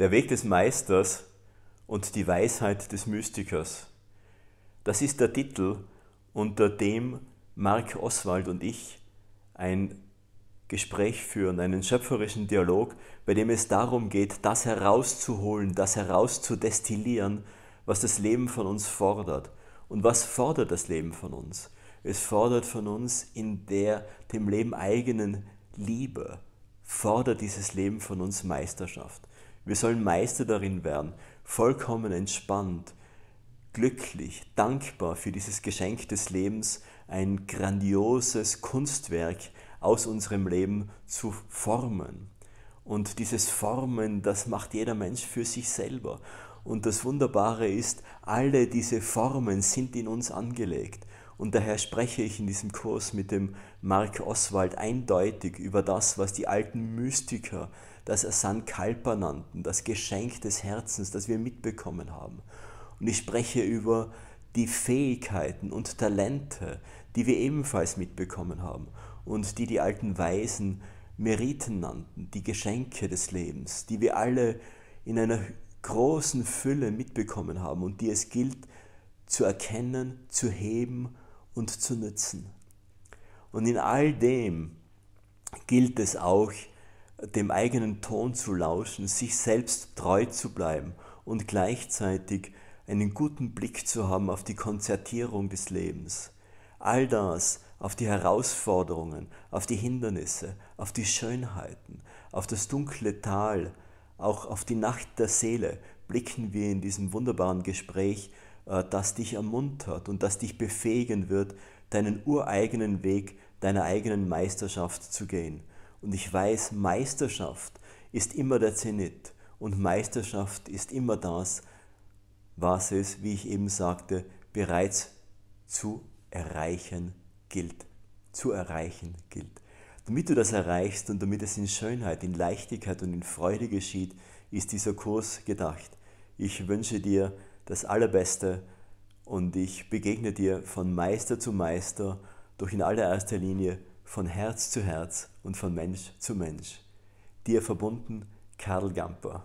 der Weg des Meisters und die Weisheit des Mystikers. Das ist der Titel, unter dem Mark Oswald und ich ein Gespräch führen, einen schöpferischen Dialog, bei dem es darum geht, das herauszuholen, das herauszudestillieren, was das Leben von uns fordert. Und was fordert das Leben von uns? Es fordert von uns in der dem Leben eigenen Liebe, fordert dieses Leben von uns Meisterschaft. Wir sollen Meister darin werden, vollkommen entspannt, glücklich, dankbar für dieses Geschenk des Lebens, ein grandioses Kunstwerk aus unserem Leben zu formen. Und dieses Formen, das macht jeder Mensch für sich selber. Und das Wunderbare ist, alle diese Formen sind in uns angelegt. Und daher spreche ich in diesem Kurs mit dem Mark Oswald eindeutig über das, was die alten Mystiker das Asankalpa nannten, das Geschenk des Herzens, das wir mitbekommen haben. Und ich spreche über die Fähigkeiten und Talente, die wir ebenfalls mitbekommen haben und die die alten Weisen Meriten nannten, die Geschenke des Lebens, die wir alle in einer großen Fülle mitbekommen haben und die es gilt zu erkennen, zu heben und zu nützen. Und in all dem gilt es auch, dem eigenen Ton zu lauschen, sich selbst treu zu bleiben und gleichzeitig einen guten Blick zu haben auf die Konzertierung des Lebens. All das, auf die Herausforderungen, auf die Hindernisse, auf die Schönheiten, auf das dunkle Tal, auch auf die Nacht der Seele blicken wir in diesem wunderbaren Gespräch, äh, das dich ermuntert und das dich befähigen wird, deinen ureigenen Weg, deiner eigenen Meisterschaft zu gehen. Und ich weiß, Meisterschaft ist immer der Zenit. Und Meisterschaft ist immer das, was es, wie ich eben sagte, bereits zu erreichen gilt. Zu erreichen gilt. Damit du das erreichst und damit es in Schönheit, in Leichtigkeit und in Freude geschieht, ist dieser Kurs gedacht. Ich wünsche dir das Allerbeste und ich begegne dir von Meister zu Meister, doch in allererster Linie von Herz zu Herz und von Mensch zu Mensch. Dir verbunden, Karl Gamper.